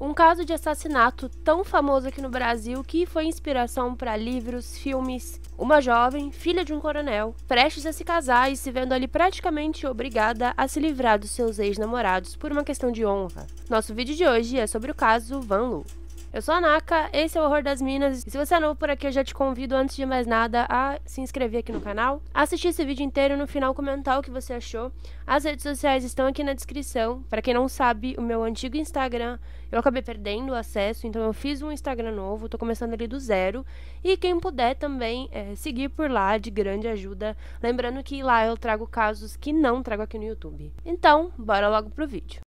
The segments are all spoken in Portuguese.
Um caso de assassinato tão famoso aqui no Brasil que foi inspiração para livros, filmes. Uma jovem, filha de um coronel, prestes a se casar e se vendo ali praticamente obrigada a se livrar dos seus ex-namorados por uma questão de honra. Nosso vídeo de hoje é sobre o caso Van Lu. Eu sou a Naka, esse é o Horror das Minas. E se você é novo por aqui, eu já te convido, antes de mais nada, a se inscrever aqui no canal, assistir esse vídeo inteiro e no final comentar o que você achou. As redes sociais estão aqui na descrição. Para quem não sabe, o meu antigo Instagram, eu acabei perdendo o acesso, então eu fiz um Instagram novo, tô começando ali do zero. E quem puder também é, seguir por lá, de grande ajuda. Lembrando que lá eu trago casos que não trago aqui no YouTube. Então, bora logo pro vídeo.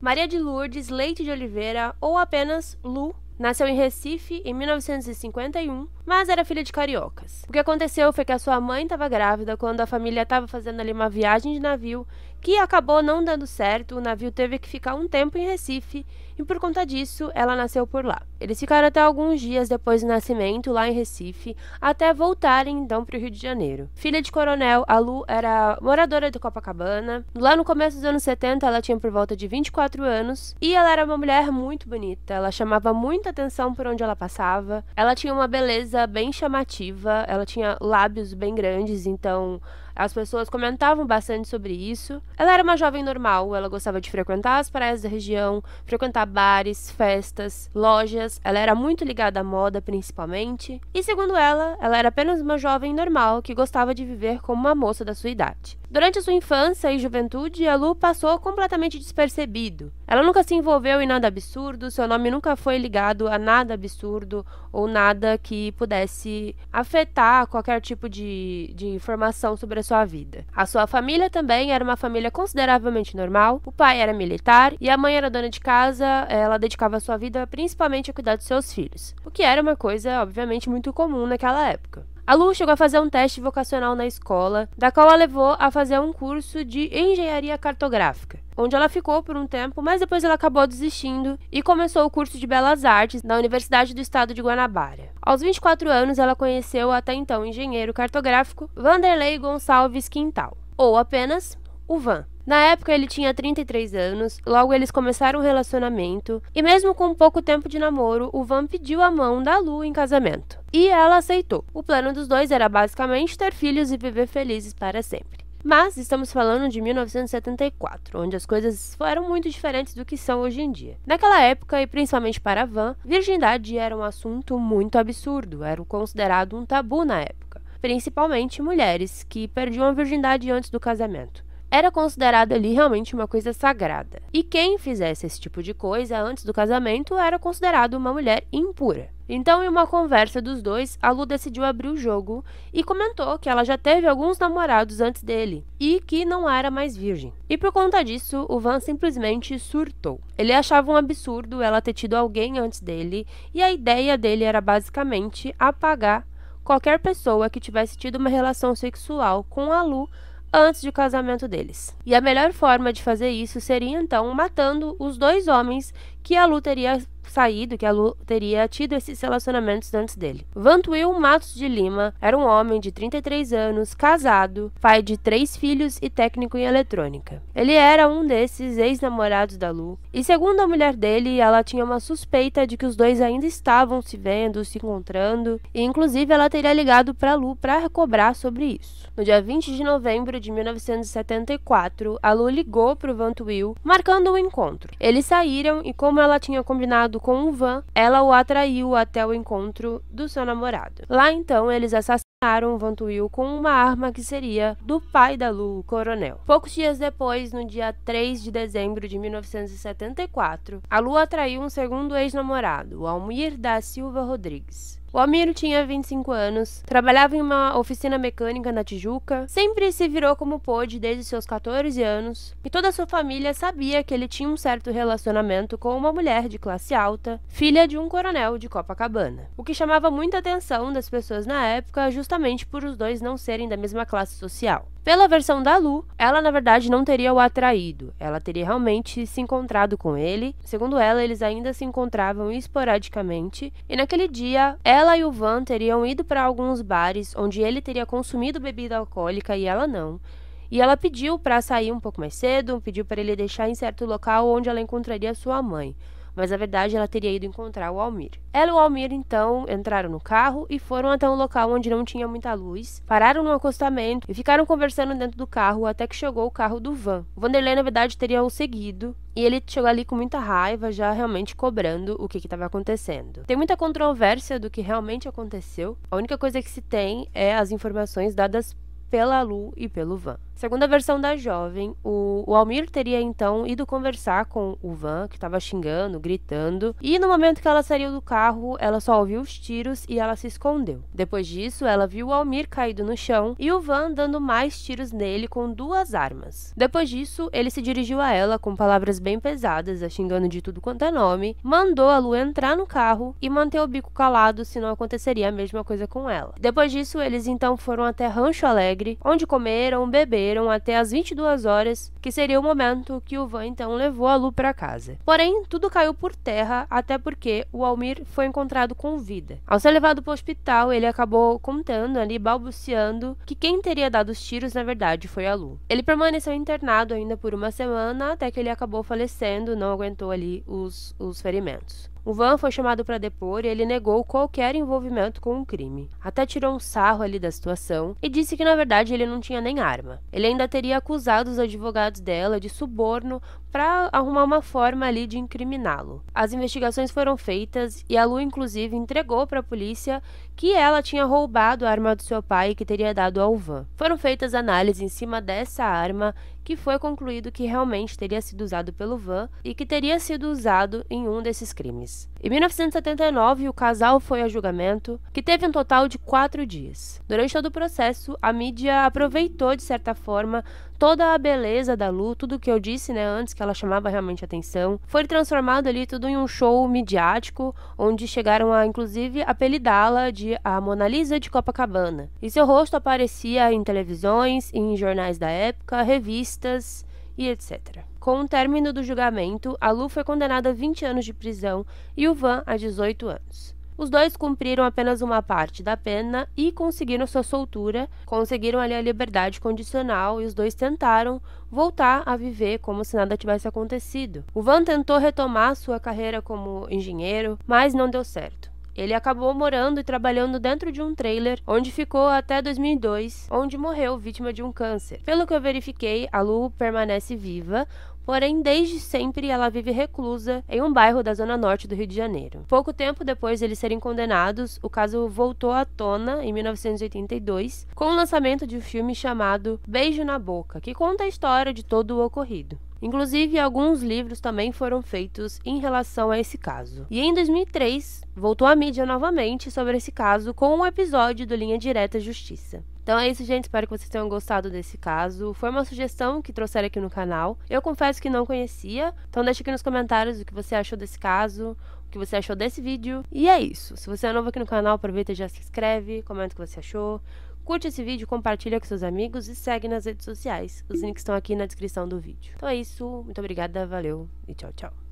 Maria de Lourdes Leite de Oliveira, ou apenas Lu, nasceu em Recife em 1951 mas era filha de cariocas. O que aconteceu foi que a sua mãe estava grávida quando a família estava fazendo ali uma viagem de navio que acabou não dando certo, o navio teve que ficar um tempo em Recife e por conta disso ela nasceu por lá. Eles ficaram até alguns dias depois do nascimento lá em Recife, até voltarem então para o Rio de Janeiro. Filha de coronel, a Lu era moradora do Copacabana. Lá no começo dos anos 70 ela tinha por volta de 24 anos e ela era uma mulher muito bonita, ela chamava muita atenção por onde ela passava, ela tinha uma beleza bem chamativa, ela tinha lábios bem grandes, então as pessoas comentavam bastante sobre isso. Ela era uma jovem normal, ela gostava de frequentar as praias da região, frequentar bares, festas, lojas. Ela era muito ligada à moda, principalmente. E segundo ela, ela era apenas uma jovem normal que gostava de viver como uma moça da sua idade. Durante sua infância e juventude, a Lu passou completamente despercebido. Ela nunca se envolveu em nada absurdo, seu nome nunca foi ligado a nada absurdo ou nada que pudesse afetar qualquer tipo de, de informação sobre a sua vida. A sua família também era uma família consideravelmente normal. O pai era militar e a mãe era dona de casa, ela dedicava sua vida principalmente a cuidar de seus filhos, o que era uma coisa, obviamente, muito comum naquela época. A Lu chegou a fazer um teste vocacional na escola, da qual a levou a fazer um curso de engenharia cartográfica, onde ela ficou por um tempo, mas depois ela acabou desistindo e começou o curso de Belas Artes na Universidade do Estado de Guanabara. Aos 24 anos, ela conheceu até então engenheiro cartográfico Vanderlei Gonçalves Quintal, ou apenas o Van. Na época ele tinha 33 anos, logo eles começaram um relacionamento, e mesmo com pouco tempo de namoro, o Van pediu a mão da Lu em casamento. E ela aceitou. O plano dos dois era basicamente ter filhos e viver felizes para sempre. Mas estamos falando de 1974, onde as coisas foram muito diferentes do que são hoje em dia. Naquela época, e principalmente para a Van, virgindade era um assunto muito absurdo, era considerado um tabu na época, principalmente mulheres que perdiam a virgindade antes do casamento era considerada ali realmente uma coisa sagrada. E quem fizesse esse tipo de coisa antes do casamento era considerado uma mulher impura. Então, em uma conversa dos dois, a Lu decidiu abrir o jogo e comentou que ela já teve alguns namorados antes dele e que não era mais virgem. E por conta disso, o Van simplesmente surtou. Ele achava um absurdo ela ter tido alguém antes dele e a ideia dele era basicamente apagar qualquer pessoa que tivesse tido uma relação sexual com a Lu antes do casamento deles. E a melhor forma de fazer isso seria então matando os dois homens que a Lu teria saído que a Lu teria tido esses relacionamentos antes dele. Vantuil Matos de Lima era um homem de 33 anos, casado, pai de três filhos e técnico em eletrônica. Ele era um desses ex-namorados da Lu, e segundo a mulher dele, ela tinha uma suspeita de que os dois ainda estavam se vendo, se encontrando, e inclusive ela teria ligado para Lu para cobrar sobre isso. No dia 20 de novembro de 1974, a Lu ligou para o Vantuil, marcando um encontro. Eles saíram e como ela tinha combinado com um van, ela o atraiu até o encontro do seu namorado. Lá então, eles assassinaram Van Tuyul com uma arma que seria do pai da Lu, o coronel. Poucos dias depois, no dia 3 de dezembro de 1974, a Lu atraiu um segundo ex-namorado, o Almir da Silva Rodrigues. O Almiro tinha 25 anos, trabalhava em uma oficina mecânica na Tijuca, sempre se virou como pôde desde seus 14 anos, e toda a sua família sabia que ele tinha um certo relacionamento com uma mulher de classe alta, filha de um coronel de Copacabana. O que chamava muita atenção das pessoas na época, justamente por os dois não serem da mesma classe social. Pela versão da Lu, ela na verdade não teria o atraído, ela teria realmente se encontrado com ele. Segundo ela, eles ainda se encontravam esporadicamente, e naquele dia ela e o Van teriam ido para alguns bares onde ele teria consumido bebida alcoólica e ela não. E ela pediu para sair um pouco mais cedo, pediu para ele deixar em certo local onde ela encontraria sua mãe mas na verdade ela teria ido encontrar o Almir. Ela e o Almir então entraram no carro e foram até um local onde não tinha muita luz, pararam no acostamento e ficaram conversando dentro do carro até que chegou o carro do Van. O Vanderlei na verdade teria o seguido e ele chegou ali com muita raiva, já realmente cobrando o que estava acontecendo. Tem muita controvérsia do que realmente aconteceu. A única coisa que se tem é as informações dadas pela Lu e pelo Van. Segundo a versão da jovem, o, o Almir teria então ido conversar com o Van, que estava xingando, gritando, e no momento que ela saiu do carro, ela só ouviu os tiros e ela se escondeu. Depois disso, ela viu o Almir caído no chão e o Van dando mais tiros nele com duas armas. Depois disso, ele se dirigiu a ela com palavras bem pesadas, a xingando de tudo quanto é nome, mandou a Lu entrar no carro e manter o bico calado, senão aconteceria a mesma coisa com ela. Depois disso, eles então foram até Rancho Alegre, onde comeram, beberam permaneceram até as 22 horas, que seria o momento que o Van então levou a Lu para casa. Porém, tudo caiu por terra, até porque o Almir foi encontrado com vida. Ao ser levado para o hospital, ele acabou contando ali, balbuciando, que quem teria dado os tiros na verdade foi a Lu. Ele permaneceu internado ainda por uma semana, até que ele acabou falecendo, não aguentou ali os, os ferimentos. O Van foi chamado para depor e ele negou qualquer envolvimento com o crime. Até tirou um sarro ali da situação e disse que na verdade ele não tinha nem arma. Ele ainda teria acusado os advogados dela de suborno para arrumar uma forma ali de incriminá-lo. As investigações foram feitas e a Lu inclusive entregou para a polícia que ela tinha roubado a arma do seu pai que teria dado ao Van. Foram feitas análises em cima dessa arma que foi concluído que realmente teria sido usado pelo Van e que teria sido usado em um desses crimes. Em 1979, o casal foi a julgamento, que teve um total de quatro dias. Durante todo o processo, a mídia aproveitou, de certa forma, toda a beleza da Lu, tudo que eu disse né, antes, que ela chamava realmente atenção. Foi transformado ali tudo em um show midiático, onde chegaram a, inclusive, apelidá-la de a Mona Lisa de Copacabana. E seu rosto aparecia em televisões, em jornais da época, revistas e etc. Com o término do julgamento, a Lu foi condenada a 20 anos de prisão e o Van a 18 anos. Os dois cumpriram apenas uma parte da pena e conseguiram sua soltura, conseguiram ali a liberdade condicional e os dois tentaram voltar a viver como se nada tivesse acontecido. O Van tentou retomar sua carreira como engenheiro, mas não deu certo. Ele acabou morando e trabalhando dentro de um trailer, onde ficou até 2002, onde morreu vítima de um câncer. Pelo que eu verifiquei, a Lu permanece viva, Porém, desde sempre ela vive reclusa em um bairro da zona norte do Rio de Janeiro. Pouco tempo depois de eles serem condenados, o caso voltou à tona em 1982 com o lançamento de um filme chamado Beijo na Boca, que conta a história de todo o ocorrido. Inclusive, alguns livros também foram feitos em relação a esse caso. E em 2003, voltou à mídia novamente sobre esse caso com um episódio do Linha Direta Justiça. Então é isso, gente. Espero que vocês tenham gostado desse caso. Foi uma sugestão que trouxeram aqui no canal. Eu confesso que não conhecia. Então deixa aqui nos comentários o que você achou desse caso, o que você achou desse vídeo. E é isso. Se você é novo aqui no canal, aproveita e já se inscreve, comenta o que você achou. Curte esse vídeo, compartilha com seus amigos e segue nas redes sociais. Os links estão aqui na descrição do vídeo. Então é isso. Muito obrigada, valeu e tchau, tchau.